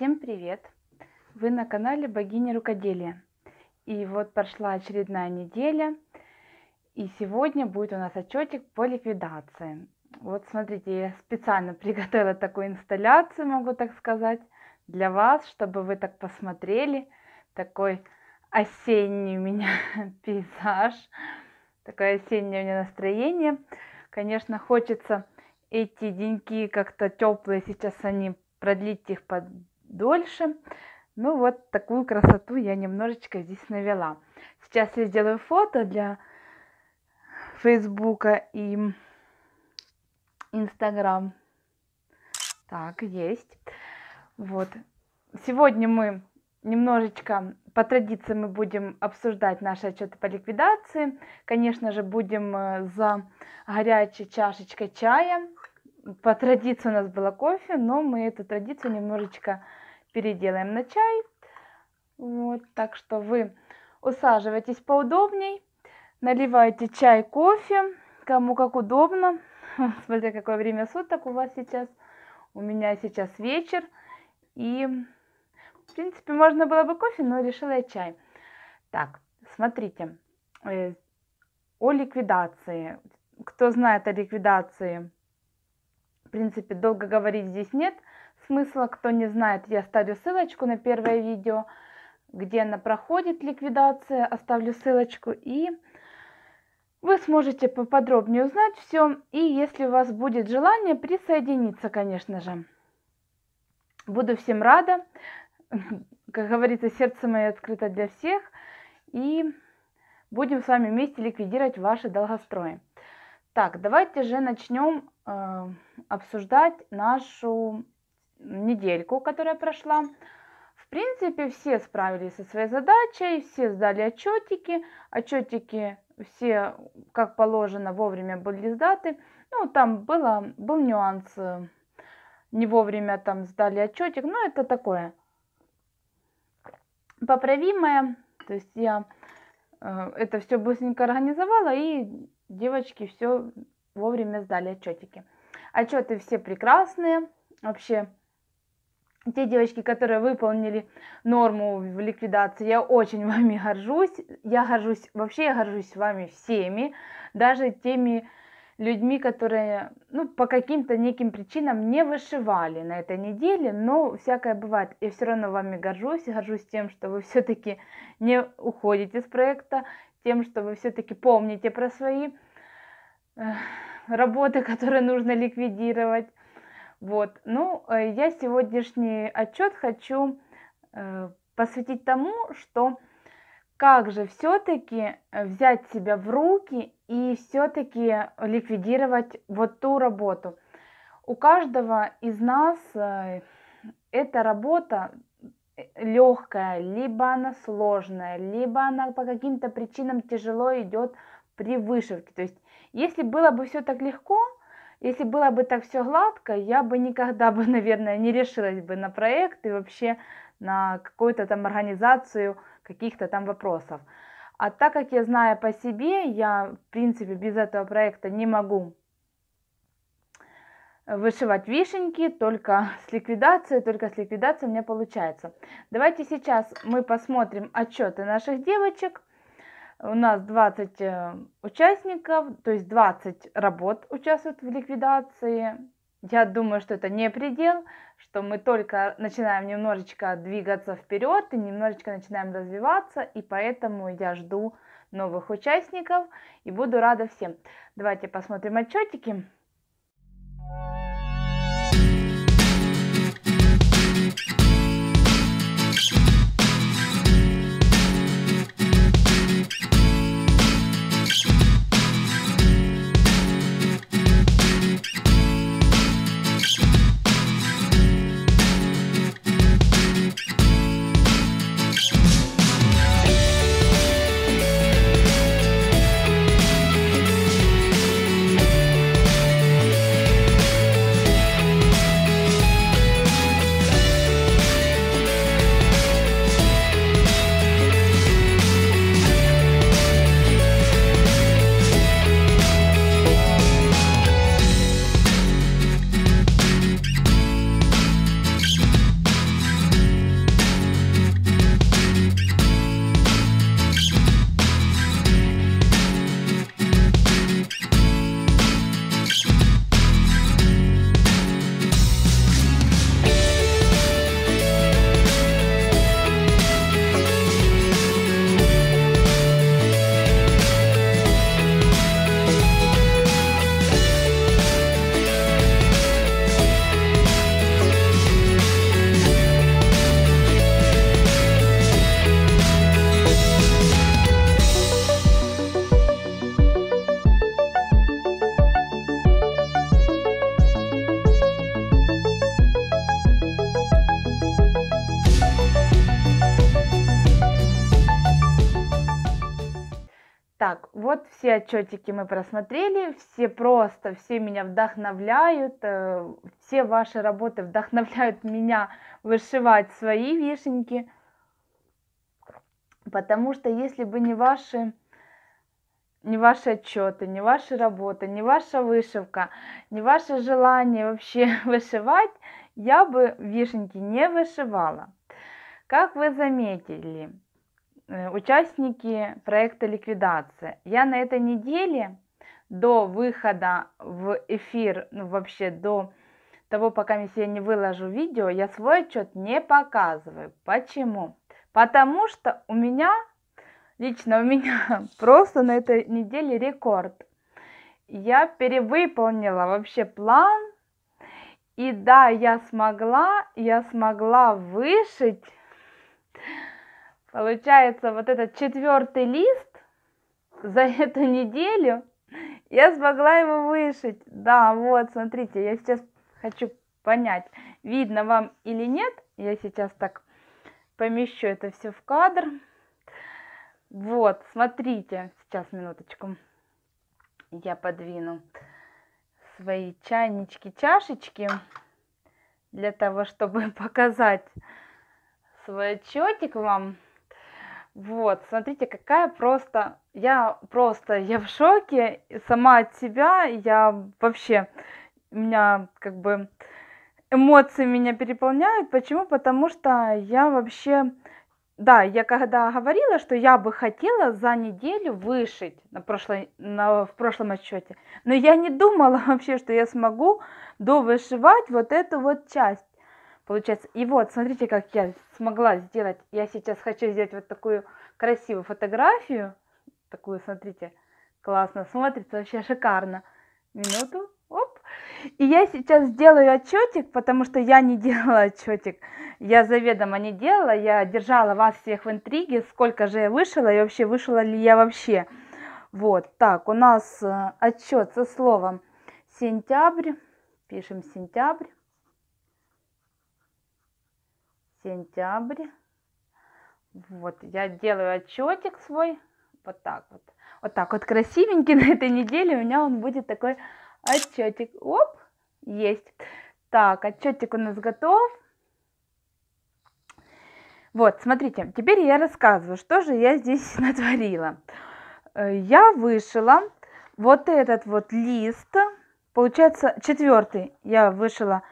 Всем привет! Вы на канале Богиня Рукоделия. И вот прошла очередная неделя, и сегодня будет у нас отчетик по ликвидации. Вот смотрите, я специально приготовила такую инсталляцию, могу так сказать, для вас, чтобы вы так посмотрели. Такой осенний у меня пейзаж, такое осеннее у меня настроение. Конечно, хочется эти деньки как-то теплые, сейчас они продлить их под дольше. Ну вот такую красоту я немножечко здесь навела. Сейчас я сделаю фото для Фейсбука и Инстаграм. Так, есть. Вот. Сегодня мы немножечко по традиции мы будем обсуждать наши отчеты по ликвидации. Конечно же, будем э, за горячей чашечкой чая. По традиции у нас было кофе, но мы эту традицию немножечко переделаем на чай. Вот, так что вы усаживайтесь поудобней, наливайте чай, кофе, кому как удобно, смотря какое время суток у вас сейчас. У меня сейчас вечер, и, в принципе, можно было бы кофе, но решила я чай. Так, смотрите, э, о ликвидации. Кто знает о ликвидации, в принципе, долго говорить здесь нет – смысла. Кто не знает, я оставлю ссылочку на первое видео, где она проходит ликвидация. Оставлю ссылочку и вы сможете поподробнее узнать все. И если у вас будет желание, присоединиться, конечно же. Буду всем рада. Как говорится, сердце мое открыто для всех. И будем с вами вместе ликвидировать ваши долгострои. Так, давайте же начнем э, обсуждать нашу недельку, которая прошла. В принципе, все справились со своей задачей, все сдали отчетики. Отчетики все, как положено, вовремя были сдаты. Ну, там было, был нюанс. Э, не вовремя там сдали отчетик, но это такое поправимое. То есть я э, это все быстренько организовала, и девочки все вовремя сдали отчетики. Отчеты все прекрасные. Вообще те девочки, которые выполнили норму в ликвидации, я очень вами горжусь. Я горжусь, вообще я горжусь вами всеми, даже теми людьми, которые ну, по каким-то неким причинам не вышивали на этой неделе, но всякое бывает. Я все равно вами горжусь, и горжусь тем, что вы все-таки не уходите с проекта, тем, что вы все-таки помните про свои э, работы, которые нужно ликвидировать. Вот. Ну, э, я сегодняшний отчет хочу э, посвятить тому, что как же все-таки э, взять себя в руки и все-таки ликвидировать вот ту работу. У каждого из нас эта работа легкая, либо она сложная, либо она по каким-то причинам тяжело идет при вышивке. То есть, если было бы все так легко, если было бы так все гладко, я бы никогда бы, наверное, не решилась бы на проект и вообще на какую-то там организацию каких-то там вопросов. А так как я знаю по себе, я, в принципе, без этого проекта не могу вышивать вишеньки, только с ликвидацией, только с ликвидацией у меня получается. Давайте сейчас мы посмотрим отчеты наших девочек – у нас 20 э, участников, то есть 20 работ участвуют в ликвидации. Я думаю, что это не предел, что мы только начинаем немножечко двигаться вперед и немножечко начинаем развиваться, и поэтому я жду новых участников и буду рада всем. Давайте посмотрим отчетики. отчетики мы просмотрели, все просто, все меня вдохновляют, э, все ваши работы вдохновляют меня вышивать свои вишеньки, потому что если бы не ваши не ваши отчеты, не ваша работа, не ваша вышивка, не ваше желание вообще вышивать, я бы вишенки не вышивала. Как вы заметили, Э, участники проекта ликвидации. Я на этой неделе до выхода в эфир, ну вообще до того, пока я не выложу видео, я свой отчет не показываю. Почему? Потому что у меня, лично у меня, просто на этой неделе рекорд. Я перевыполнила вообще план. И да, я смогла, я смогла вышить Получается, вот этот четвертый лист за эту неделю я смогла его вышить. Да, вот, смотрите, я сейчас хочу понять, видно вам или нет. Я сейчас так помещу это все в кадр. Вот, смотрите, сейчас, минуточку, я подвину свои чайнички, чашечки, для того, чтобы показать свой отчетик вам. Вот, смотрите, какая просто... Я просто, я в шоке сама от себя, я вообще... у Меня как бы... Эмоции меня переполняют. Почему? Потому что я вообще... Да, я когда говорила, что я бы хотела за неделю вышить на прошлой, на, в прошлом отчете, но я не думала вообще, что я смогу довышивать вот эту вот часть получается. И вот, смотрите, как я смогла сделать. Я сейчас хочу сделать вот такую красивую фотографию. Такую, смотрите, классно смотрится, вообще шикарно. Минуту, оп. И я сейчас сделаю отчетик, потому что я не делала отчетик. Я заведомо не делала, я держала вас всех в интриге, сколько же я вышла и вообще вышла ли я вообще. Вот, так, у нас э, отчет со словом сентябрь. Пишем сентябрь сентябрь. Вот, я делаю отчетик свой, вот так вот. Вот так вот красивенький на этой неделе у меня он будет такой отчетик. Оп, есть. Так, отчетик у нас готов. Вот, смотрите, теперь я рассказываю, что же я здесь натворила. Э, я вышила вот этот вот лист, получается четвертый я вышила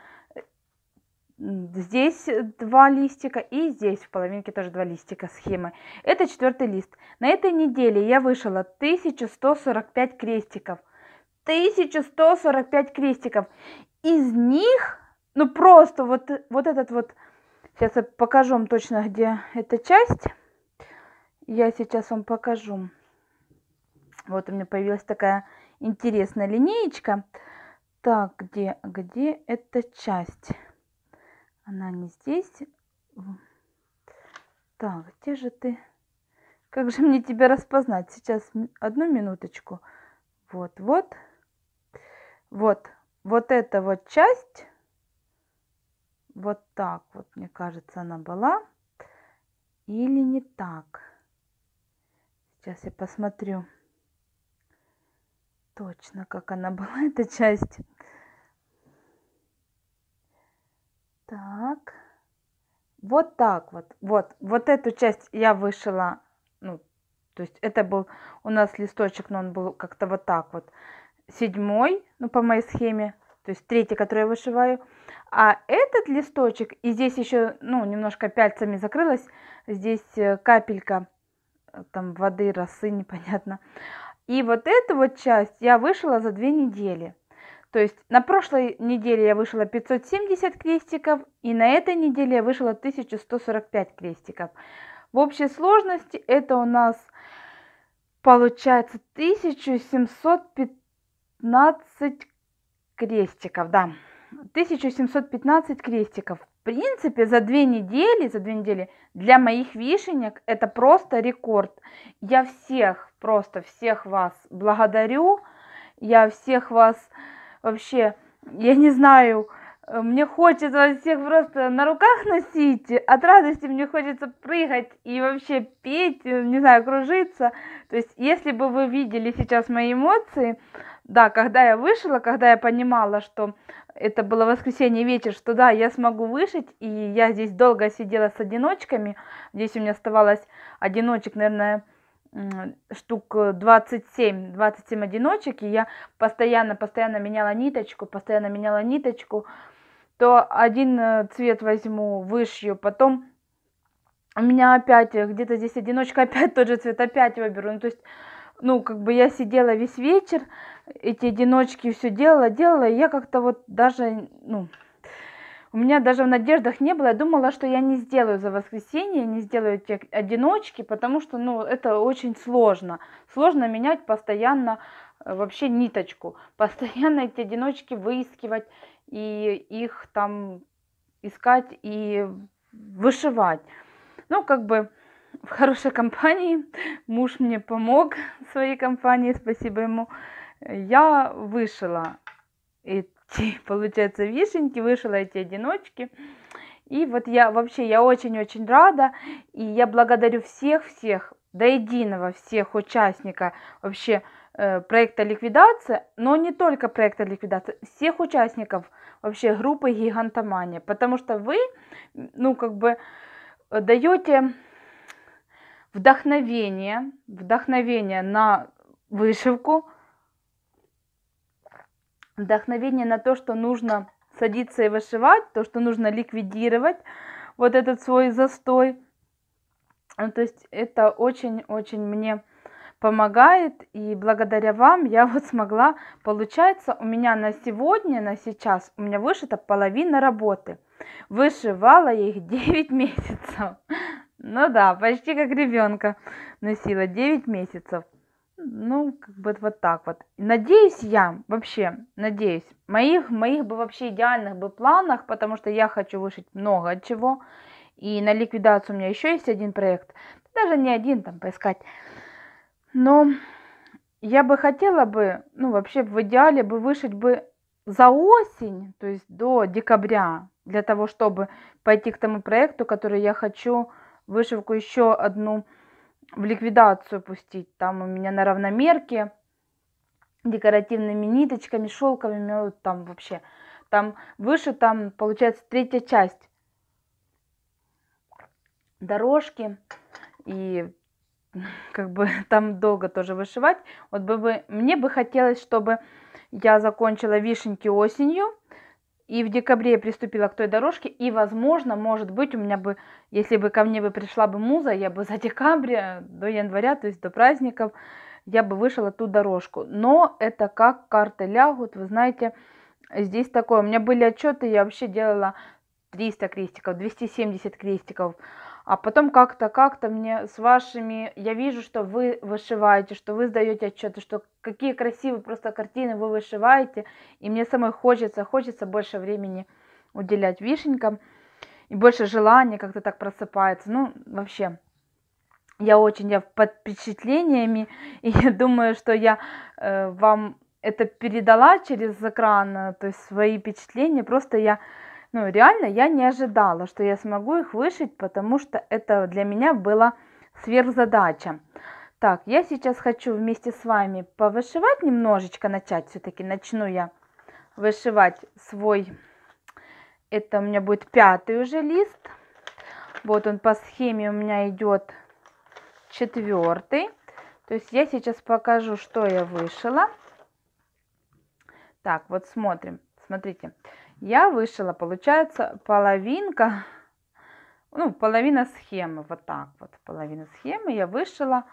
Здесь два листика и здесь в половинке тоже два листика схемы. Это четвертый лист. На этой неделе я вышила 1145 крестиков. 1145 крестиков. Из них, ну просто вот, вот этот вот, сейчас я покажу вам точно, где эта часть. Я сейчас вам покажу. Вот у меня появилась такая интересная линеечка. Так, где, где эта часть? Она не здесь. Так, где же ты? Как же мне тебя распознать? Сейчас одну минуточку. Вот, вот. Вот, вот эта вот часть. Вот так вот, мне кажется, она была. Или не так. Сейчас я посмотрю точно, как она была, эта часть. Так. Вот так вот. Вот, вот эту часть я вышила, ну, то есть это был у нас листочек, но он был как-то вот так вот. Седьмой, ну, по моей схеме, то есть третий, который я вышиваю. А этот листочек, и здесь еще, ну, немножко пяльцами закрылась, здесь э, капелька э, там воды, росы, непонятно. И вот эту вот часть я вышила за две недели. То есть на прошлой неделе я вышла 570 крестиков, и на этой неделе я вышла 1145 крестиков. В общей сложности это у нас получается 1715 крестиков, да. 1715 крестиков. В принципе, за две недели, за две недели для моих вишенек это просто рекорд. Я всех, просто всех вас благодарю. Я всех вас вообще, я не знаю, э, мне хочется всех просто на руках носить, от радости мне хочется прыгать и вообще петь, э, не знаю, кружиться. То есть, если бы вы видели сейчас мои эмоции, да, когда я вышла, когда я понимала, что это было воскресенье вечер, что да, я смогу вышить, и я здесь долго сидела с одиночками, здесь у меня оставалось одиночек, наверное, штук 27, э, 27 одиночек, и я постоянно-постоянно меняла ниточку, постоянно меняла ниточку, то один э, цвет возьму, вышью, потом у меня опять э, где-то здесь одиночка, опять тот же цвет, опять выберу. Ну, то есть, ну, как бы я сидела весь вечер, эти одиночки все делала, делала, и я как-то вот даже, ну, у меня даже в надеждах не было. Я думала, что я не сделаю за воскресенье, не сделаю те одиночки, потому что, ну, это очень сложно. Сложно менять постоянно э, вообще ниточку, постоянно эти одиночки выискивать и их там искать и вышивать. Ну, как бы в хорошей компании. Муж мне помог в своей компании, спасибо ему. Я вышила и эти, получается, вишеньки, вышила эти одиночки. И вот я вообще, я очень-очень рада, и я благодарю всех-всех, до единого всех участника вообще э, проекта ликвидации, но не только проекта ликвидации, всех участников вообще группы гигантомания, потому что вы, ну, как бы, даете вдохновение, вдохновение на вышивку, вдохновение на то, что нужно садиться и вышивать, то, что нужно ликвидировать вот этот свой застой. Ну, то есть это очень-очень мне помогает, и благодаря вам я вот смогла, получается, у меня на сегодня, на сейчас, у меня вышита половина работы. Вышивала я их 9 месяцев. Ну да, почти как ребенка носила 9 месяцев ну, как бы вот так вот. Надеюсь я, вообще, надеюсь, моих, моих бы вообще идеальных бы планах, потому что я хочу вышить много чего. И на ликвидацию у меня еще есть один проект. Даже не один там поискать. Но я бы хотела бы, ну, вообще в идеале бы вышить бы за осень, то есть до декабря, для того, чтобы пойти к тому проекту, который я хочу, вышивку еще одну в ликвидацию пустить. Там у меня на равномерке декоративными ниточками, шелковыми, вот там вообще. Там выше, там получается третья часть дорожки. И как бы там долго тоже вышивать. Вот бы, бы мне бы хотелось, чтобы я закончила вишенки осенью, и в декабре я приступила к той дорожке, и, возможно, может быть, у меня бы, если бы ко мне бы пришла бы муза, я бы за декабря, до января, то есть до праздников, я бы вышла ту дорожку. Но это как карты лягут, вы знаете, здесь такое. У меня были отчеты, я вообще делала 300 крестиков, 270 крестиков, а потом как-то, как-то мне с вашими, я вижу, что вы вышиваете, что вы сдаете отчеты, что какие красивые просто картины вы вышиваете, и мне самой хочется, хочется больше времени уделять вишенькам, и больше желания как-то так просыпается, ну, вообще, я очень, я под впечатлениями, и я думаю, что я э, вам это передала через экран, э, то есть свои впечатления, просто я ну, реально я не ожидала, что я смогу их вышить, потому что это для меня была сверхзадача. Так, я сейчас хочу вместе с вами повышивать немножечко, начать все-таки. Начну я вышивать свой, это у меня будет пятый уже лист. Вот он по схеме у меня идет четвертый. То есть я сейчас покажу, что я вышила. Так, вот смотрим, смотрите. Смотрите я вышила, получается, половинка, ну, половина схемы, вот так вот, половина схемы я вышила,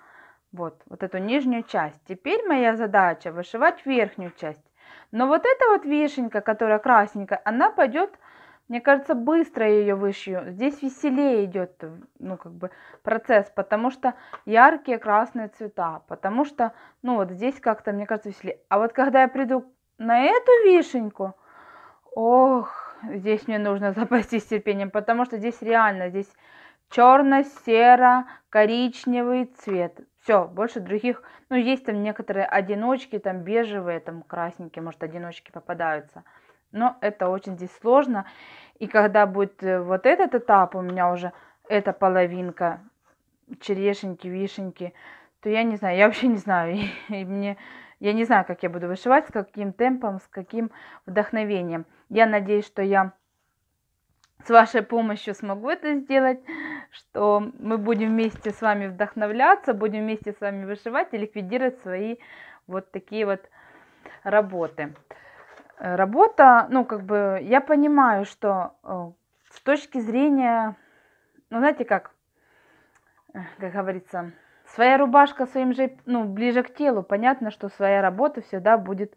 вот, вот эту нижнюю часть. Теперь моя задача вышивать верхнюю часть. Но вот эта вот вишенька, которая красненькая, она пойдет, мне кажется, быстро ее вышью. Здесь веселее идет, ну, как бы, процесс, потому что яркие красные цвета, потому что, ну, вот здесь как-то, мне кажется, веселее. А вот когда я приду на эту вишеньку, Ох, здесь мне нужно запастись терпением, потому что здесь реально, здесь черно-серо-коричневый цвет. Все, больше других, ну, есть там некоторые одиночки, там бежевые, там красненькие, может, одиночки попадаются. Но это очень здесь сложно. И когда будет э, вот этот этап, у меня уже эта половинка черешеньки, вишеньки, то я не знаю, я вообще не знаю. И, мне я не знаю, как я буду вышивать, с каким темпом, с каким вдохновением. Я надеюсь, что я с вашей помощью смогу это сделать, что мы будем вместе с вами вдохновляться, будем вместе с вами вышивать и ликвидировать свои вот такие вот работы. Работа, ну, как бы, я понимаю, что э, с точки зрения, ну, знаете как, э, как говорится, Своя рубашка своим же, ну, ближе к телу. Понятно, что своя работа всегда будет...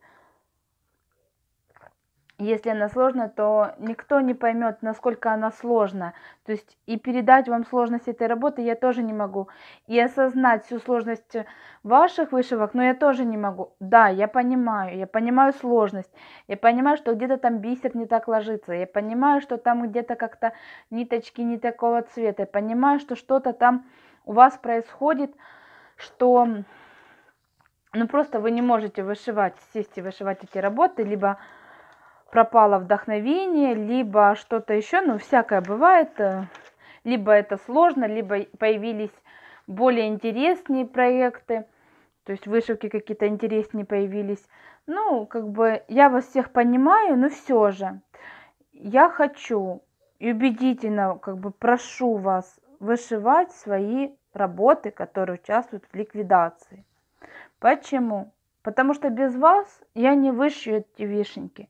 Если она сложная то никто не поймет, насколько она сложна. То есть и передать вам сложность этой работы я тоже не могу. И осознать всю сложность ваших вышивок, но ну, я тоже не могу. Да, я понимаю, я понимаю сложность. Я понимаю, что где-то там бисер не так ложится. Я понимаю, что там где-то как-то ниточки не такого цвета. Я понимаю, что что-то там у вас происходит, что ну просто вы не можете вышивать, сесть и вышивать эти работы, либо пропало вдохновение, либо что-то еще, ну всякое бывает, э, либо это сложно, либо появились более интересные проекты, то есть вышивки какие-то интереснее появились. Ну, как бы я вас всех понимаю, но все же я хочу и убедительно как бы прошу вас вышивать свои работы, которые участвуют в ликвидации. Почему? Потому что без вас я не вышью эти вишеньки.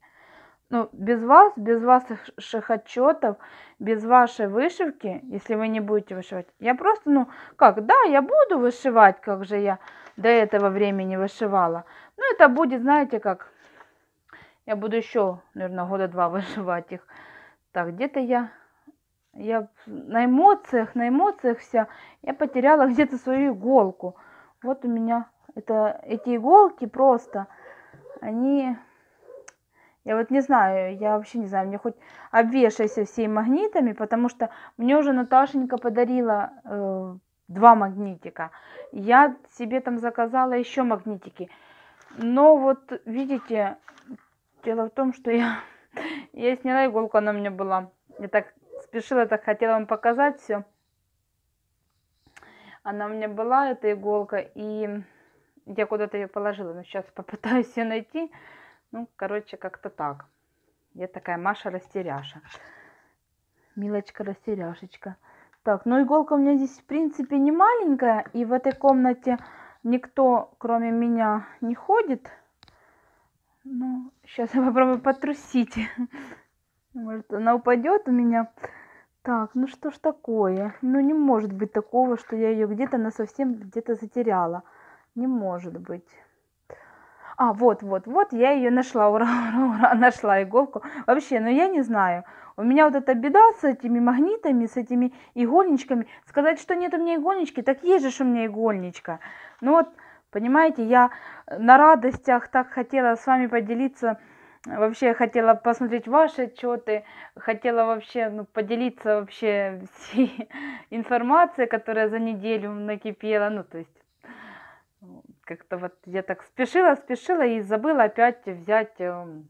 Ну, без вас, без ваших отчетов, без вашей вышивки, если вы не будете вышивать, я просто, ну, как, да, я буду вышивать, как же я до этого времени вышивала. Ну, это будет, знаете, как, я буду еще, наверное, года два вышивать их. Так, где-то я я на эмоциях, на эмоциях вся. Я потеряла где-то свою иголку. Вот у меня это, эти иголки просто, они... Я вот не знаю, я вообще не знаю, мне хоть обвешайся всеми магнитами, потому что мне уже Наташенька подарила э, два магнитика. Я себе там заказала еще магнитики. Но вот, видите, дело в том, что я, я сняла иголку, она у меня была. Я так спешила, так хотела вам показать все. Она у меня была, эта иголка, и я куда-то ее положила. Но сейчас попытаюсь ее найти. Ну, короче, как-то так. Я такая Маша-растеряша. Милочка-растеряшечка. Так, ну иголка у меня здесь, в принципе, не маленькая. И в этой комнате никто, кроме меня, не ходит. Ну, сейчас я попробую потрусить. Может, она упадет у меня. Так, ну что ж такое? Ну не может быть такого, что я ее где-то на совсем где-то затеряла. Не может быть. А, вот, вот, вот, я ее нашла, ура, ура, ура, нашла иголку. Вообще, ну я не знаю. У меня вот эта беда с этими магнитами, с этими игольничками. Сказать, что нет у меня игольнички, так есть же у меня игольничка. Ну вот, понимаете, я на радостях так хотела с вами поделиться Вообще хотела посмотреть ваши отчеты, хотела вообще ну, поделиться вообще всей информацией, которая за неделю накипела. Ну, то есть ну, как-то вот я так спешила, спешила и забыла опять взять эм,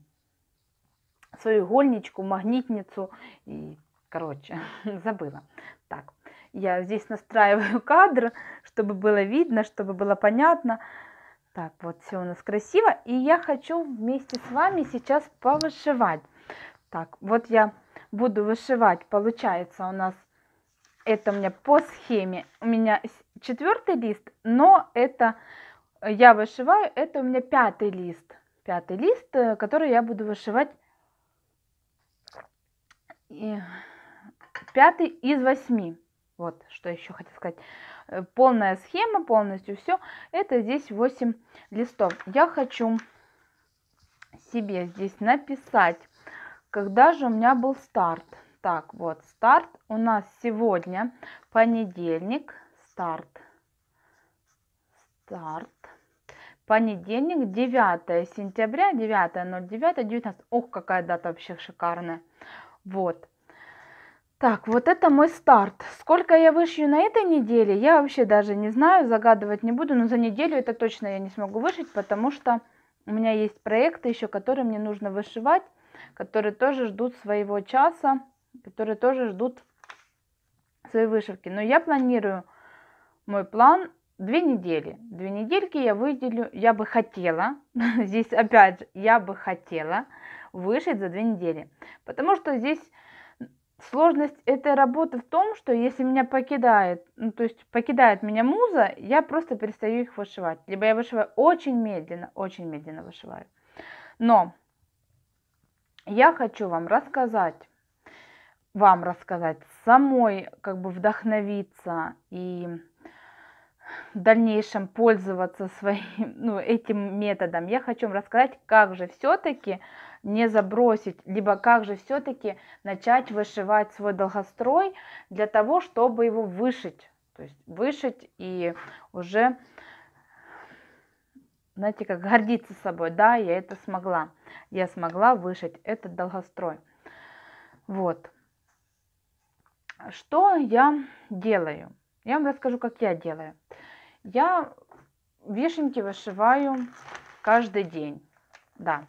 свою игольничку, магнитницу и, короче, забыла. Так, я здесь настраиваю кадр, чтобы было видно, чтобы было понятно. Так, вот все у нас красиво. И я хочу вместе с вами сейчас повышивать. Так, вот я буду вышивать. Получается у нас, это у меня по схеме. У меня четвертый лист, но это э, я вышиваю, это у меня пятый лист. Пятый лист, э, который я буду вышивать и пятый из восьми. Вот, что еще хотел сказать. Э, полная схема, полностью все. Это здесь 8 листов. Я хочу себе здесь написать, когда же у меня был старт. Так, вот старт у нас сегодня понедельник, старт, старт, понедельник, 9 сентября, 9.09.19. Ох, какая дата вообще шикарная. Вот. Так, вот это мой старт. Сколько я вышью на этой неделе, я вообще даже не знаю, загадывать не буду, но за неделю это точно я не смогу вышить, потому что у меня есть проекты еще, которые мне нужно вышивать, которые тоже ждут своего часа, которые тоже ждут своей вышивки. Но я планирую мой план две недели. Две недельки я выделю, я бы хотела, здесь опять же, я бы хотела вышить за две недели, потому что здесь сложность этой работы в том, что если меня покидает, ну, то есть покидает меня муза, я просто перестаю их вышивать. Либо я вышиваю очень медленно, очень медленно вышиваю. Но я хочу вам рассказать, вам рассказать, самой как бы вдохновиться и в дальнейшем пользоваться своим, ну, этим методом. Я хочу вам рассказать, как же все-таки не забросить, либо как же все-таки начать вышивать свой долгострой для того, чтобы его вышить. То есть вышить и уже, знаете, как гордиться собой, да, я это смогла. Я смогла вышить этот долгострой. Вот. Что я делаю? Я вам расскажу, как я делаю. Я вишенки вышиваю каждый день. Да,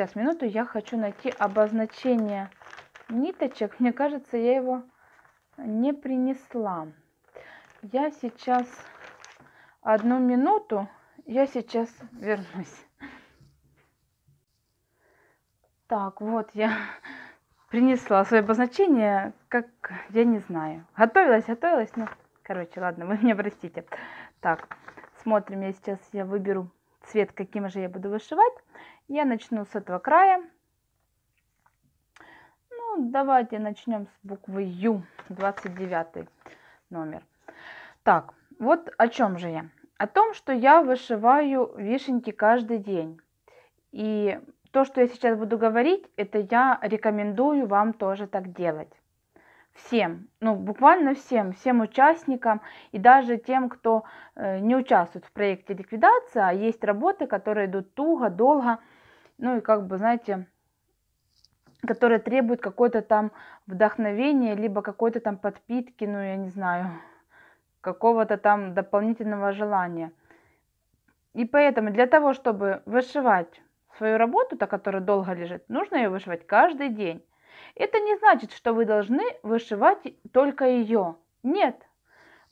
Сейчас, минуту, я хочу найти обозначение ниточек. Мне кажется, я его не принесла. Я сейчас одну минуту, я сейчас вернусь. Так, вот я принесла свое обозначение, как я не знаю. Готовилась, готовилась, ну, короче, ладно, вы меня простите. Так, смотрим, я сейчас я выберу цвет, каким же я буду вышивать. Я начну с этого края. Ну, давайте начнем с буквы Ю, 29 номер. Так, вот о чем же я. О том, что я вышиваю вишенки каждый день. И то, что я сейчас буду говорить, это я рекомендую вам тоже так делать. Всем, ну буквально всем, всем участникам и даже тем, кто э, не участвует в проекте ликвидация, а есть работы, которые идут туго, долго, ну и как бы, знаете, которые требуют какой то там вдохновения, либо какой-то там подпитки, ну я не знаю, какого-то там дополнительного желания. И поэтому для того, чтобы вышивать свою работу, та, которая долго лежит, нужно ее вышивать каждый день. Это не значит, что вы должны вышивать только ее. Нет.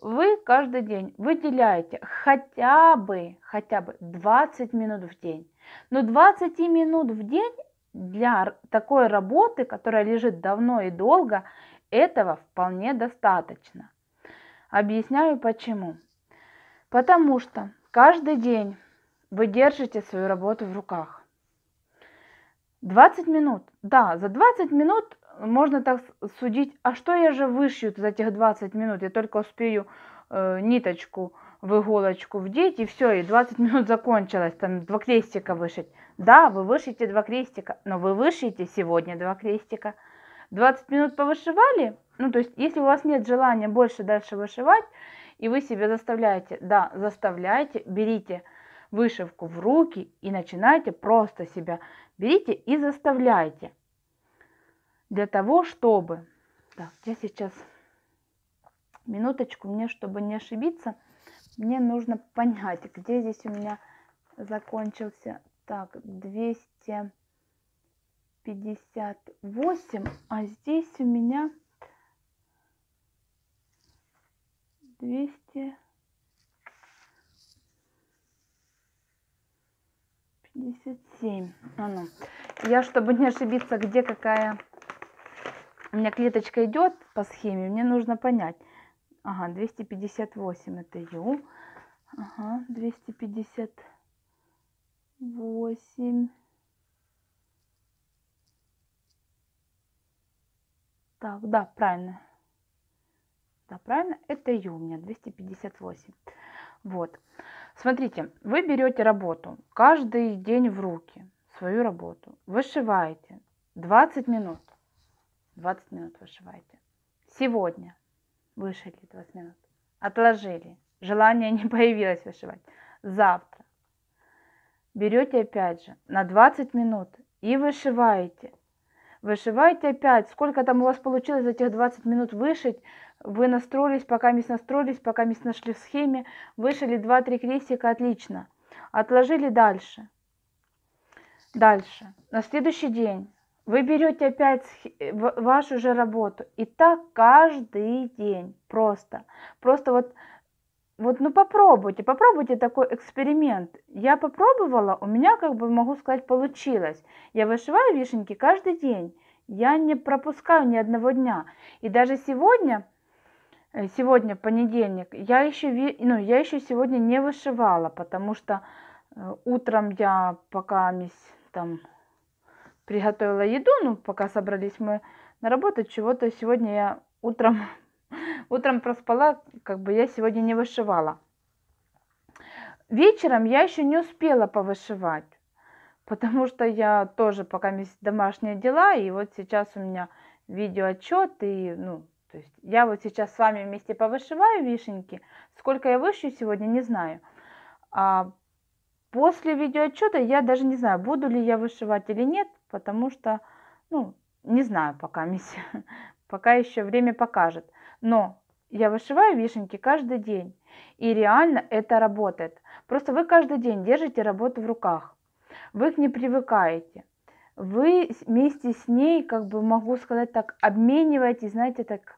Вы каждый день выделяете хотя бы, хотя бы 20 минут в день но 20 минут в день для такой работы, которая лежит давно и долго, этого вполне достаточно. Объясняю почему. Потому что каждый день вы держите свою работу в руках. 20 минут. Да, за 20 минут можно так судить, а что я же вышью за этих 20 минут, я только успею э, ниточку в иголочку вдеть, и все, и 20 минут закончилось, там два крестика вышить. Да, вы вышите два крестика, но вы вышите сегодня два крестика. 20 минут повышивали, ну то есть если у вас нет желания больше дальше вышивать, и вы себя заставляете, да, заставляете берите вышивку в руки и начинайте просто себя, берите и заставляйте. Для того, чтобы... Так, я сейчас... Минуточку мне, чтобы не ошибиться – мне нужно понять, где здесь у меня закончился. Так, 258, а здесь у меня 257. А ну. Я, чтобы не ошибиться, где какая у меня клеточка идет по схеме, мне нужно понять. Ага, 258 это Ю. Ага, 258. Так, да, правильно. Да, правильно, это Ю у меня, 258. Вот. Смотрите, вы берете работу каждый день в руки, свою работу, вышиваете 20 минут. 20 минут вышиваете. Сегодня Вышили 20 минут. Отложили. Желание не появилось вышивать. Завтра. Берете опять же на 20 минут и вышиваете. Вышиваете опять. Сколько там у вас получилось за этих 20 минут вышить? Вы настроились, пока мисс настроились, пока мисс нашли в схеме. Вышили 2-3 крестика, отлично. Отложили дальше. Дальше. На следующий день вы берете опять э, вашу же работу. И так каждый день. Просто. Просто вот, вот ну попробуйте, попробуйте такой эксперимент. Я попробовала, у меня, как бы могу сказать, получилось. Я вышиваю вишенки каждый день. Я не пропускаю ни одного дня. И даже сегодня, э, сегодня понедельник, я еще, ну, я еще сегодня не вышивала, потому что э, утром я пока там приготовила еду, ну, пока собрались мы на работу, чего-то сегодня я утром, утром проспала, как бы я сегодня не вышивала. Вечером я еще не успела повышивать, потому что я тоже пока есть домашние дела, и вот сейчас у меня видеоотчет, и, ну, то есть я вот сейчас с вами вместе повышиваю вишеньки, сколько я вышью сегодня, не знаю. А после видеоотчета я даже не знаю, буду ли я вышивать или нет, потому что, ну, не знаю пока, миссия, пока еще время покажет. Но я вышиваю вишенки каждый день, и реально это работает. Просто вы каждый день держите работу в руках, вы к ней привыкаете. Вы вместе с ней, как бы могу сказать так, обмениваете, знаете, так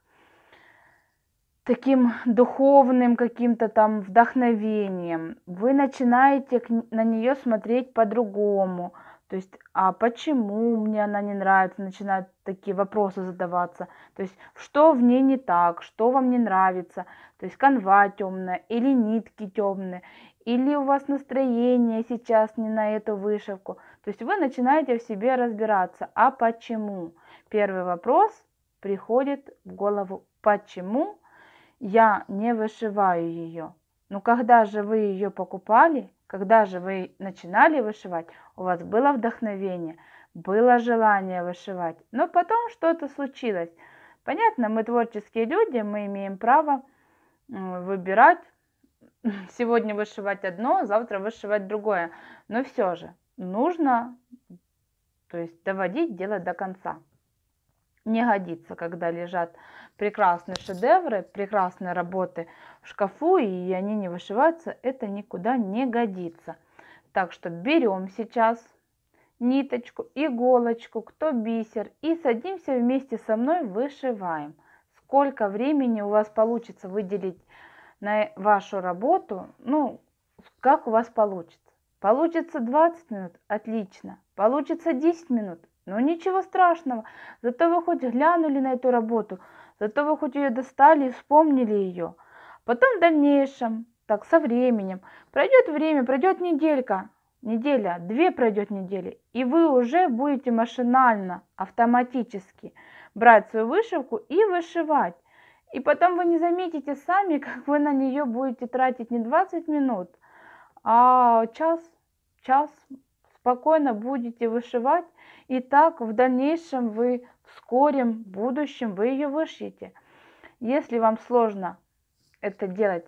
таким духовным каким-то там вдохновением. Вы начинаете на нее смотреть по-другому. То есть, а почему мне она не нравится, начинают такие вопросы задаваться. То есть, что в ней не так, что вам не нравится. То есть, канва темная или нитки темные, или у вас настроение сейчас не на эту вышивку. То есть, вы начинаете в себе разбираться, а почему. Первый вопрос приходит в голову, почему я не вышиваю ее. Ну, когда же вы ее покупали, когда же вы начинали вышивать, у вас было вдохновение, было желание вышивать, но потом что-то случилось. Понятно, мы творческие люди, мы имеем право выбирать, сегодня вышивать одно, завтра вышивать другое. Но все же нужно то есть доводить дело до конца. Не годится, когда лежат прекрасные шедевры, прекрасные работы в шкафу, и они не вышиваются, это никуда не годится. Так что берем сейчас ниточку, иголочку, кто бисер, и садимся вместе со мной, вышиваем. Сколько времени у вас получится выделить на вашу работу, ну, как у вас получится. Получится 20 минут, отлично. Получится 10 минут, ну ничего страшного. Зато вы хоть глянули на эту работу – Зато вы хоть ее достали и вспомнили ее. Потом в дальнейшем, так со временем, пройдет время, пройдет неделька, неделя, две пройдет недели, и вы уже будете машинально, автоматически брать свою вышивку и вышивать. И потом вы не заметите сами, как вы на нее будете тратить не 20 минут, а час, час спокойно будете вышивать. И так в дальнейшем вы вскоре, в будущем вы ее вышьете. Если вам сложно это делать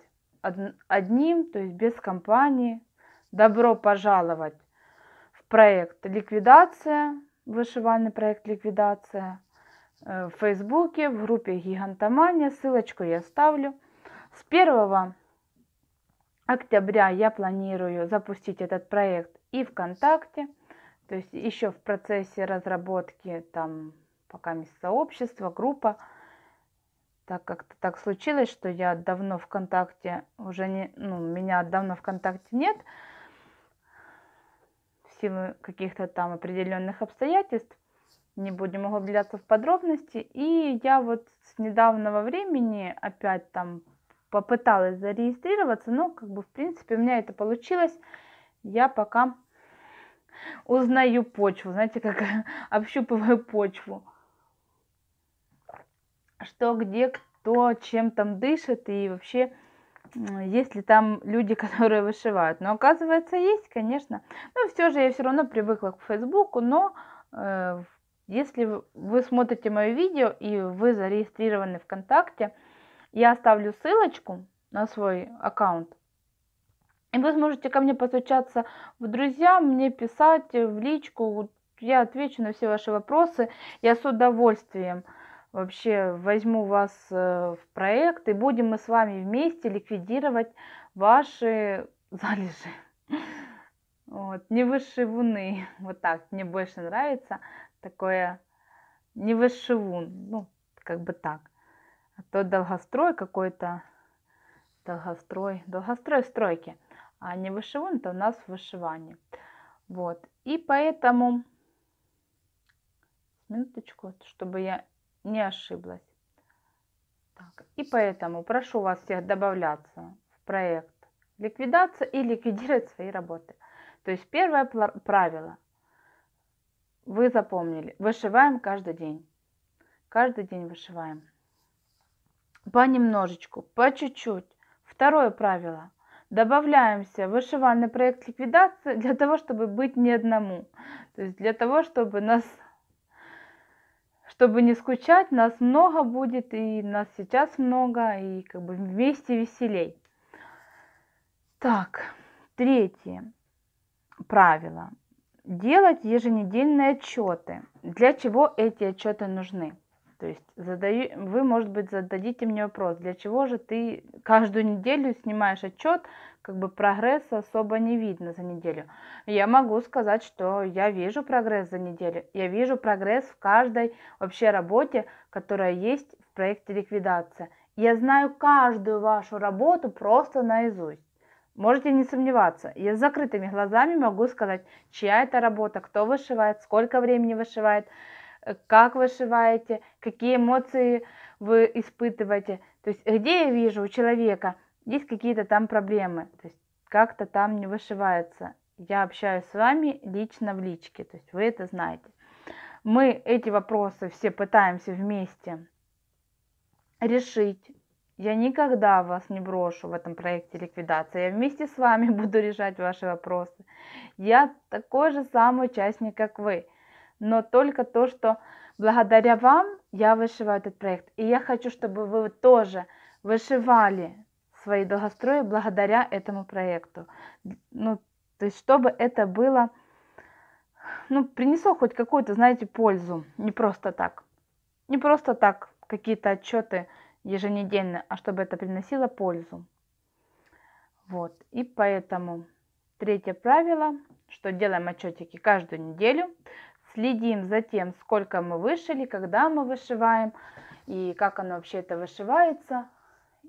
одним, то есть без компании, добро пожаловать в проект «Ликвидация», вышивальный проект «Ликвидация» э, в Фейсбуке, в группе «Гигантомания». Ссылочку я ставлю. С 1 октября я планирую запустить этот проект и ВКонтакте. То есть еще в процессе разработки там пока мест сообщества, группа. Так как то так случилось, что я давно ВКонтакте уже не, ну, меня давно ВКонтакте нет, в силу каких-то там определенных обстоятельств. Не будем углубляться в подробности. И я вот с недавнего времени опять там попыталась зарегистрироваться, но как бы в принципе у меня это получилось. Я пока узнаю почву, знаете, как общупываю почву что где кто чем там дышит и вообще есть ли там люди, которые вышивают. Но оказывается есть, конечно. Но ну, все же я все равно привыкла к Фейсбуку, но э, если вы смотрите мое видео и вы зарегистрированы ВКонтакте, я оставлю ссылочку на свой аккаунт. И вы сможете ко мне постучаться в друзья, мне писать в личку. Я отвечу на все ваши вопросы. Я с удовольствием вообще возьму вас э, в проект и будем мы с вами вместе ликвидировать ваши залежи. Вот, не выше вот так, мне больше нравится такое, не выше ну, как бы так. А то долгострой какой-то, долгострой, долгострой стройки, а не выше вун, это у нас вышивание. Вот, и поэтому, минуточку, чтобы я не ошиблась. Так, и поэтому прошу вас всех добавляться в проект ликвидация и ликвидировать свои работы. То есть первое правило вы запомнили. Вышиваем каждый день. Каждый день вышиваем. Понемножечку, по чуть-чуть. Второе правило. Добавляемся в вышивальный проект ликвидации для того, чтобы быть не одному. То есть для того, чтобы нас чтобы не скучать, нас много будет, и нас сейчас много, и как бы вместе веселей. Так, третье правило. Делать еженедельные отчеты. Для чего эти отчеты нужны? То есть задаю, вы, может быть, зададите мне вопрос, для чего же ты каждую неделю снимаешь отчет, как бы прогресса особо не видно за неделю. Я могу сказать, что я вижу прогресс за неделю, я вижу прогресс в каждой вообще работе, которая есть в проекте ликвидация. Я знаю каждую вашу работу просто наизусть. Можете не сомневаться, я с закрытыми глазами могу сказать, чья это работа, кто вышивает, сколько времени вышивает, Э, как вышиваете, какие эмоции вы испытываете. То есть где я вижу у человека, есть какие-то там проблемы, то есть как-то там не вышивается. Я общаюсь с вами лично в личке, то есть вы это знаете. Мы эти вопросы все пытаемся вместе решить. Я никогда вас не брошу в этом проекте ликвидации. Я вместе с вами буду решать ваши вопросы. Я такой же самый участник, как вы но только то, что благодаря вам я вышиваю этот проект. И я хочу, чтобы вы тоже вышивали свои долгострои благодаря этому проекту. Ну, то есть, чтобы это было, ну, принесло хоть какую-то, знаете, пользу. Не просто так. Не просто так какие-то отчеты еженедельно, а чтобы это приносило пользу. Вот. И поэтому третье правило, что делаем отчетики каждую неделю, Следим за тем, сколько мы вышили, когда мы вышиваем и как оно вообще это вышивается.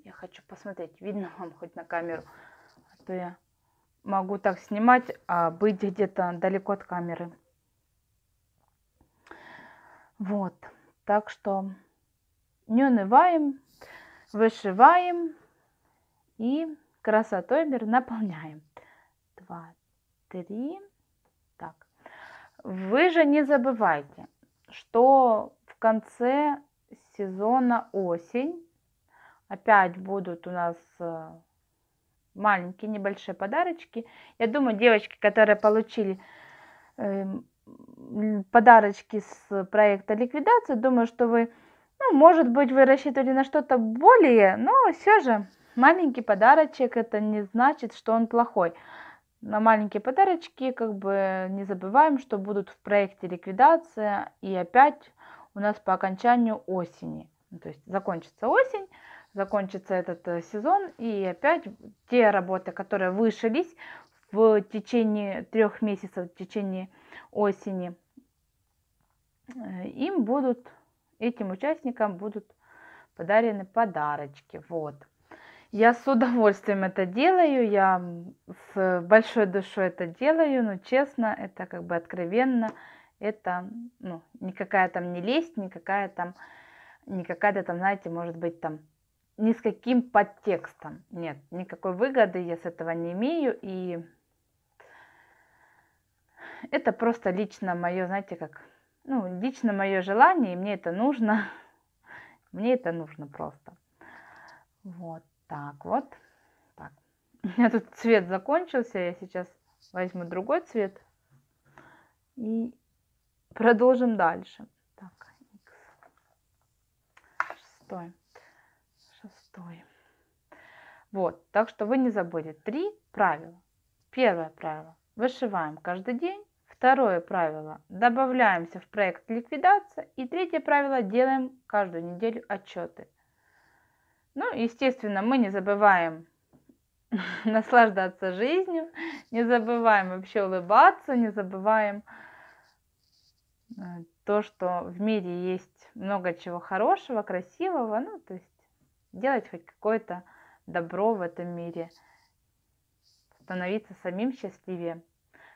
Я хочу посмотреть, видно вам хоть на камеру. А то я могу так снимать, а быть где-то далеко от камеры. Вот, так что не унываем, вышиваем и красотой мир наполняем. Два, три. Так, вы же не забывайте, что в конце сезона осень опять будут у нас э, маленькие небольшие подарочки. Я думаю, девочки, которые получили эм, подарочки с проекта ликвидации, думаю, что вы, ну, может быть, вы рассчитывали на что-то более, но все же маленький подарочек, это не значит, что он плохой на маленькие подарочки, как бы не забываем, что будут в проекте ликвидация и опять у нас по окончанию осени. Ну, то есть закончится осень, закончится этот э, сезон и опять те работы, которые вышились в течение трех месяцев, в течение осени, э, им будут, этим участникам будут подарены подарочки. Вот. Я с удовольствием это делаю, я с большой душой это делаю, но честно, это как бы откровенно, это ну, никакая там не лезть, никакая там, никакая там, знаете, может быть там ни с каким подтекстом. Нет, никакой выгоды я с этого не имею, и это просто лично мое, знаете, как, ну, лично мое желание, и мне это нужно, мне это нужно просто. Вот. Так, вот. Так. У меня тут цвет закончился. Я сейчас возьму другой цвет. И продолжим дальше. Так, X. Шестой. Шестой. Вот, так что вы не забыли. Три правила. Первое правило. Вышиваем каждый день. Второе правило. Добавляемся в проект ликвидация. И третье правило. Делаем каждую неделю отчеты. Ну, естественно, мы не забываем наслаждаться жизнью, не забываем вообще улыбаться, не забываем э, то, что в мире есть много чего хорошего, красивого, ну, то есть делать хоть какое-то добро в этом мире, становиться самим счастливее.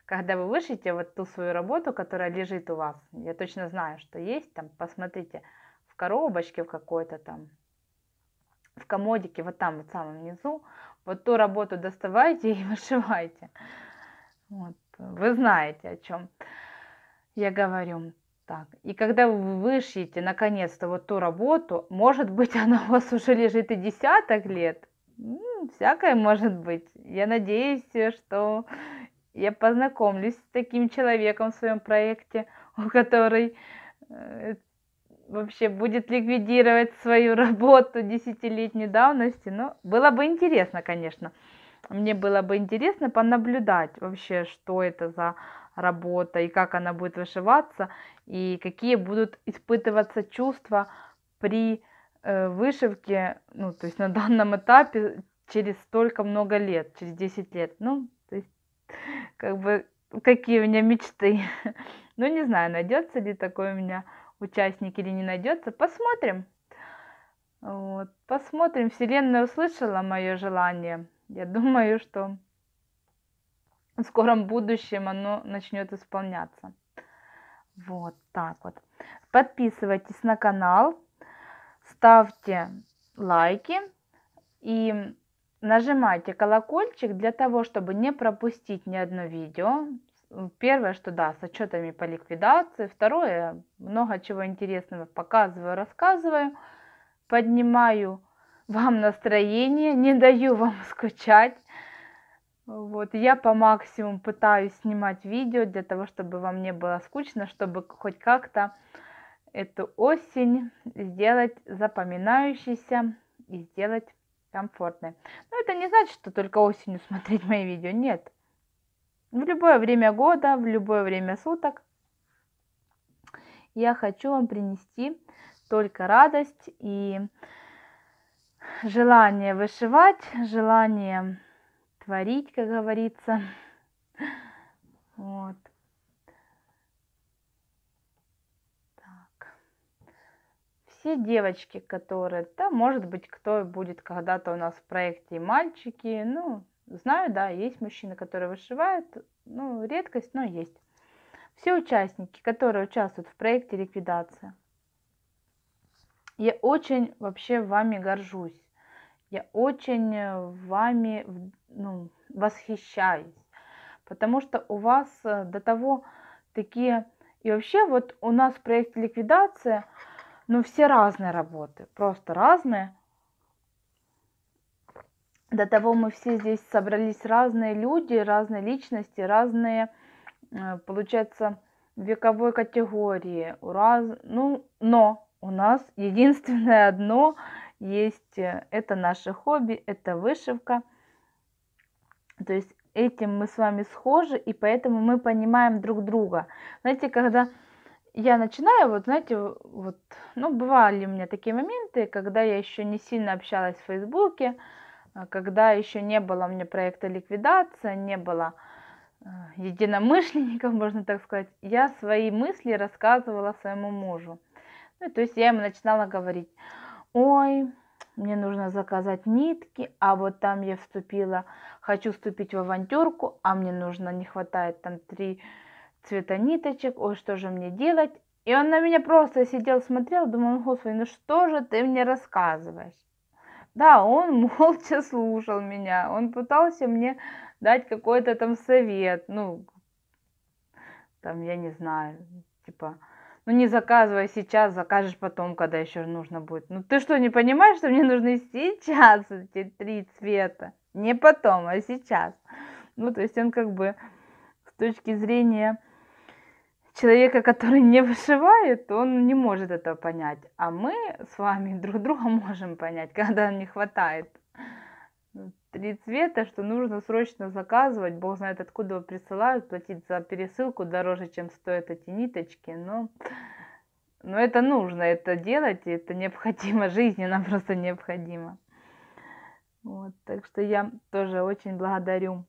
Когда вы вышите вот ту свою работу, которая лежит у вас, я точно знаю, что есть, там, посмотрите, в коробочке в какой-то там, в комодике, вот там, вот в самом низу, вот ту работу доставайте и вышивайте. Вот. Вы знаете, о чем я говорю. Так. И когда вы вышьете наконец-то вот ту работу, может быть, она у вас уже лежит и десяток лет. М-м, всякое может быть. Я надеюсь, что я познакомлюсь с таким человеком в своем проекте, у которой э, вообще будет ликвидировать свою работу десятилетней давности. но было бы интересно, конечно. Мне было бы интересно понаблюдать вообще, что это за работа и как она будет вышиваться, и какие будут испытываться чувства при э, вышивке, ну, то есть на данном этапе через столько много лет, через 10 лет. Ну, то есть, как бы, какие у меня мечты. Ну, не знаю, найдется ли такой у меня участник или не найдется. Посмотрим. Вот, посмотрим. Вселенная услышала мое желание. Я думаю, что в скором будущем оно начнет исполняться. Вот так вот. Подписывайтесь на канал, ставьте лайки и нажимайте колокольчик для того, чтобы не пропустить ни одно видео. Первое, что да, с отчетами по ликвидации. Второе, много чего интересного показываю, рассказываю, поднимаю вам настроение, не даю вам скучать. Вот, я по максимуму пытаюсь снимать видео для того, чтобы вам не было скучно, чтобы хоть как-то эту осень сделать запоминающейся и сделать комфортной. Но это не значит, что только осенью смотреть мои видео, нет в любое время года, в любое время суток. Я хочу вам принести только радость и желание вышивать, желание творить, как говорится. Вот. Так. Все девочки, которые, да, может быть, кто будет когда-то у нас в проекте, мальчики, ну, Знаю, да, есть мужчины, которые вышивают. Ну, редкость, но есть. Все участники, которые участвуют в проекте ликвидация. Я очень вообще вами горжусь. Я очень э, вами ну, восхищаюсь. Потому что у вас э, до того такие... И вообще вот у нас в проекте ликвидация, ну все разные работы, просто разные до того мы все здесь собрались разные люди, разные личности, разные, э, получается, вековой категории. Раз... Ну, но у нас единственное одно есть, э, это наше хобби, это вышивка. То есть этим мы с вами схожи, и поэтому мы понимаем друг друга. Знаете, когда я начинаю, вот знаете, вот, ну, бывали у меня такие моменты, когда я еще не сильно общалась в Фейсбуке, а когда еще не было у меня проекта ликвидация, не было э, единомышленников, можно так сказать, я свои мысли рассказывала своему мужу. Ну, то есть я ему начинала говорить, ой, мне нужно заказать нитки, а вот там я вступила, хочу вступить в авантюрку, а мне нужно, не хватает там три цвета ниточек, ой, что же мне делать? И он на меня просто сидел, смотрел, думал, господи, ну что же ты мне рассказываешь? Да, он молча слушал меня, он пытался мне дать какой-то там совет, ну, там, я не знаю, типа, ну не заказывай сейчас, закажешь потом, когда еще нужно будет. Ну ты что, не понимаешь, что мне нужны сейчас эти три цвета? Не потом, а сейчас. Ну, то есть он как бы с точки зрения человека, который не вышивает, он не может этого понять. А мы с вами друг друга можем понять, когда не хватает три цвета, что нужно срочно заказывать. Бог знает, откуда его присылают, платить за пересылку дороже, чем стоят эти ниточки. Но, но это нужно, это делать, и это необходимо, жизненно просто необходимо. Вот, так что я тоже очень благодарю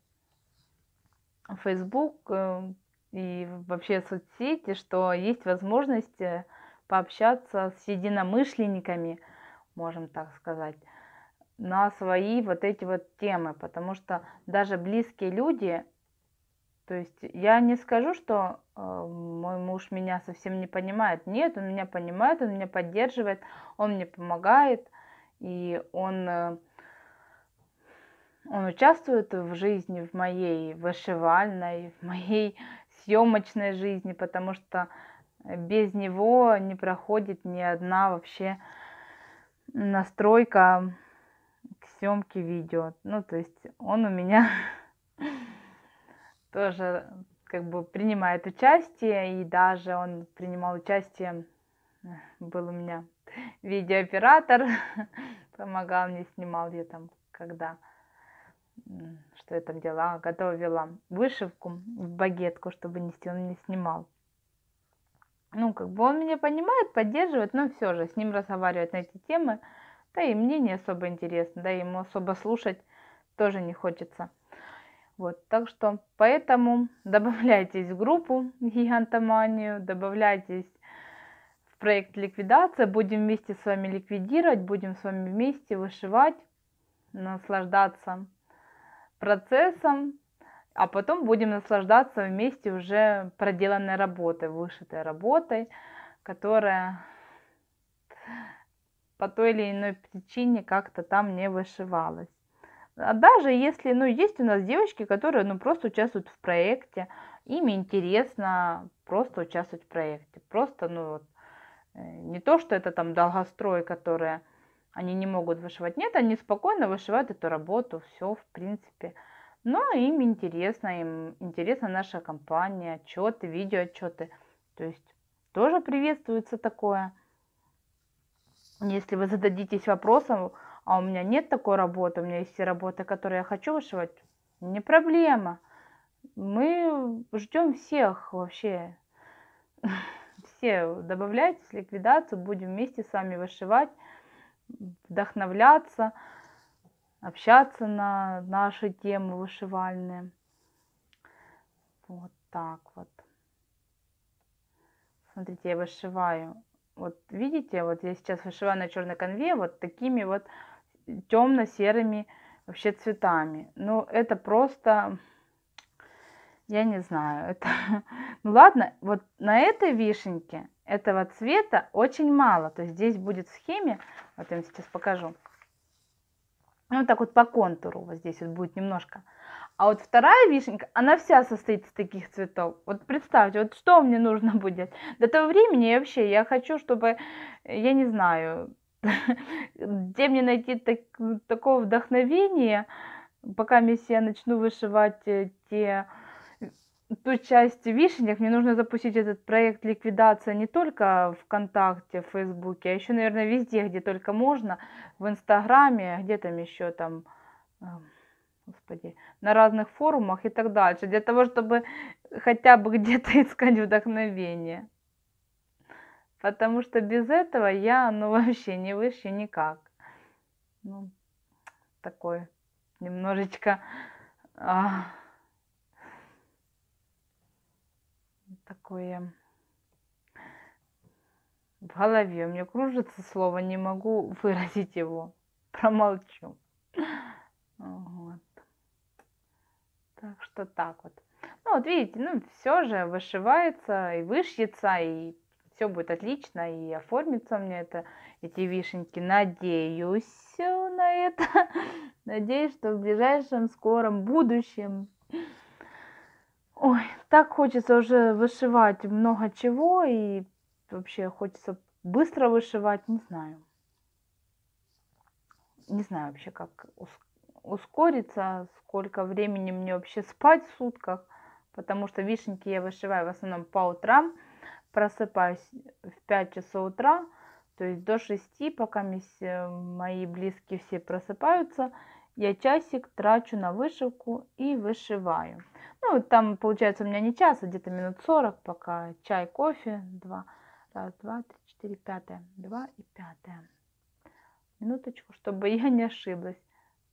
Facebook, э, и вообще соцсети, что есть возможность э, пообщаться с единомышленниками, можем так сказать, на свои вот эти вот темы, потому что даже близкие люди, то есть я не скажу, что э, мой муж меня совсем не понимает, нет, он меня понимает, он меня поддерживает, он мне помогает, и он э, он участвует в жизни, в моей вышивальной, в моей съемочной жизни, потому что э, без него не проходит ни одна вообще настройка к съемке видео. Ну, то есть он у меня тоже как бы принимает участие, и даже он принимал участие, был у меня видеооператор, помогал мне, снимал я там, когда что я там делала, а, готовила вышивку в багетку, чтобы нести он не снимал. Ну, как бы он меня понимает, поддерживает, но все же с ним разговаривать на эти темы, да и мне не особо интересно, да, ему особо слушать тоже не хочется. Вот, так что поэтому добавляйтесь в группу Гигантоманию, добавляйтесь в проект ликвидация, будем вместе с вами ликвидировать, будем с вами вместе вышивать, наслаждаться процессом, а потом будем наслаждаться вместе уже проделанной работой, вышитой работой, которая по той или иной причине как-то там не вышивалась. А даже если, ну, есть у нас девочки, которые, ну, просто участвуют в проекте, им интересно просто участвовать в проекте. Просто, ну, вот, э, не то, что это там долгострой, которая они не могут вышивать. Нет, они спокойно вышивают эту работу, все, в принципе. Но им интересно, им интересна наша компания, отчеты, видеоотчеты. То есть тоже приветствуется такое. Если вы зададитесь вопросом, а у меня нет такой работы, у меня есть те работы, которые я хочу вышивать, не проблема. Мы ждем всех вообще. Все добавляйтесь ликвидацию, будем вместе с вами вышивать вдохновляться, общаться на наши темы вышивальные. Вот так вот. Смотрите, я вышиваю. Вот видите, вот я сейчас вышиваю на черной конве вот такими вот темно-серыми вообще цветами. Ну, это просто, я не знаю, это... Ну ладно, вот на этой вишенке этого цвета очень мало. То есть здесь будет в схеме вот я вам сейчас покажу. Ну, вот так вот по контуру вот здесь вот будет немножко. А вот вторая вишенька, она вся состоит из таких цветов. Вот представьте, вот что мне нужно будет. До того времени я вообще, я хочу, чтобы, я не знаю, где мне найти так, такого вдохновения, пока миссия начну вышивать э, те ту часть вишенек, мне нужно запустить этот проект ликвидация не только ВКонтакте, в Фейсбуке, а еще, наверное, везде, где только можно, в Инстаграме, где там еще там, эм, господи, на разных форумах и так дальше, для того, чтобы хотя бы где-то искать вдохновение. Потому что без этого я, ну, вообще не выше никак. Ну, такой немножечко... Ах такое в голове. У меня кружится слово, не могу выразить его. Промолчу. Вот. Так что так вот. Ну вот видите, ну все же вышивается и вышьется, и все будет отлично, и оформится мне это, эти вишеньки. Надеюсь на это. Надеюсь, что в ближайшем скором будущем Ой, так хочется уже вышивать много чего и вообще хочется быстро вышивать, не знаю. Не знаю вообще, как ускориться, сколько времени мне вообще спать в сутках, потому что вишенки я вышиваю в основном по утрам, просыпаюсь в 5 часов утра, то есть до 6, пока э, мои близкие все просыпаются, я часик трачу на вышивку и вышиваю. Ну, там, получается, у меня не час, а где-то минут 40, пока чай, кофе, два, раз, два, три, четыре, пятое, два и пятое. Минуточку, чтобы я не ошиблась.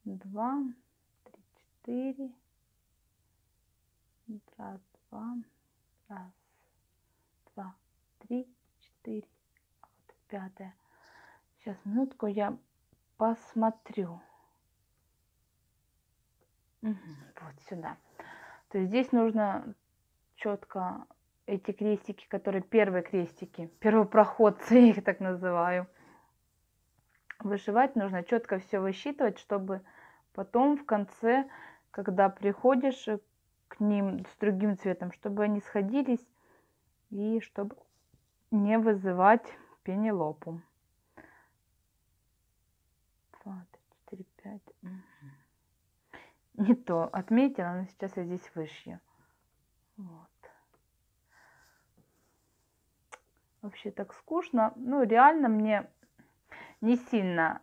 Два, три, четыре, раз, два, раз, два, три, четыре, а вот пятое. Сейчас, минутку, я посмотрю. Угу, вот сюда. То есть здесь нужно четко эти крестики, которые первые крестики, первопроходцы, я их так называю, вышивать нужно четко все высчитывать, чтобы потом в конце, когда приходишь к ним с другим цветом, чтобы они сходились и чтобы не вызывать пенелопу. Два, три, четыре, пять не то отметила, но сейчас я здесь вышью. Вот. Вообще так скучно. Ну, реально мне не сильно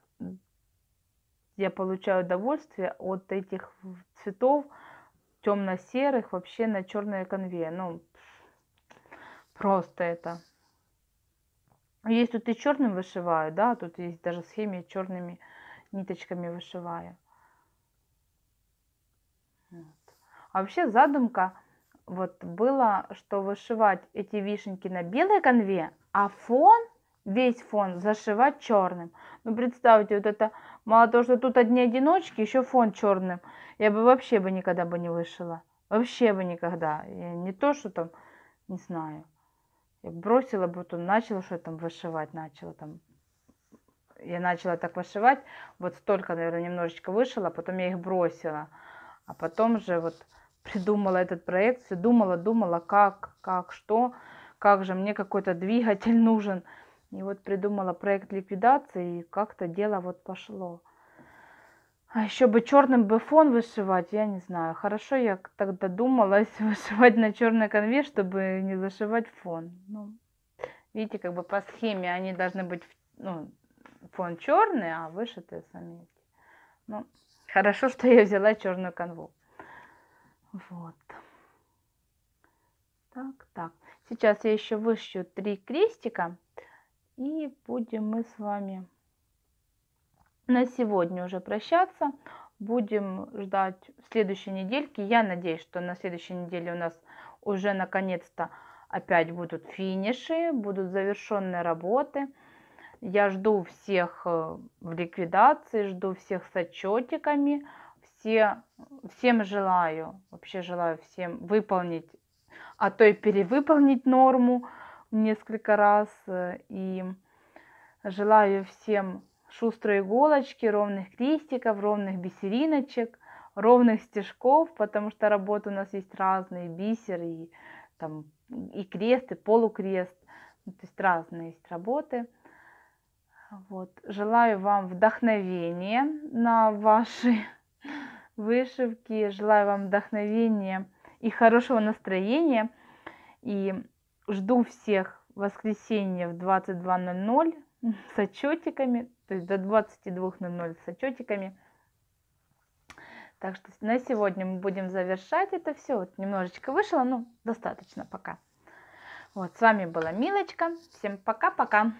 я получаю удовольствие от этих цветов темно-серых вообще на черной конве. Ну, просто это. Есть тут и черным вышиваю, да, тут есть даже схеме черными ниточками вышиваю. А вообще задумка вот была, что вышивать эти вишенки на белой конве, а фон, весь фон зашивать черным. Ну, представьте, вот это, мало того, что тут одни одиночки, еще фон черным. Я бы вообще бы никогда бы не вышила. Вообще бы никогда. Я не то, что там, не знаю. Я бросила бы, то начала что там вышивать, начала там я начала так вышивать, вот столько, наверное, немножечко вышила, а потом я их бросила. А потом же вот придумала этот проект, все думала, думала, как, как, что, как же, мне какой-то двигатель нужен. И вот придумала проект ликвидации, и как-то дело вот пошло. А еще бы черным бы фон вышивать, я не знаю. Хорошо я тогда думалась вышивать на черный конве, чтобы не зашивать фон. Ну, видите, как бы по схеме они должны быть, ну, фон черный, а вышитые сами. Ну, хорошо, что я взяла черную конву. Вот. Так, так. Сейчас я еще вышью три крестика. И будем мы с вами на сегодня уже прощаться. Будем ждать следующей недельки. Я надеюсь, что на следующей неделе у нас уже наконец-то опять будут финиши, будут завершенные работы. Я жду всех э, в ликвидации, жду всех с отчетиками все, всем желаю, вообще желаю всем выполнить, а то и перевыполнить норму несколько раз. Э, и желаю всем шустрой иголочки, ровных крестиков, ровных бисериночек, ровных стежков, потому что работы у нас есть разные, бисер и, там, и крест, и полукрест, ну, то есть разные есть работы. Вот. Желаю вам вдохновения на ваши вышивки. Желаю вам вдохновения и хорошего настроения. И жду всех в воскресенье в 22.00 с отчетиками, то есть до 22.00 с отчетиками. Так что на сегодня мы будем завершать это все. Вот немножечко вышло, но достаточно пока. Вот, с вами была Милочка. Всем пока-пока.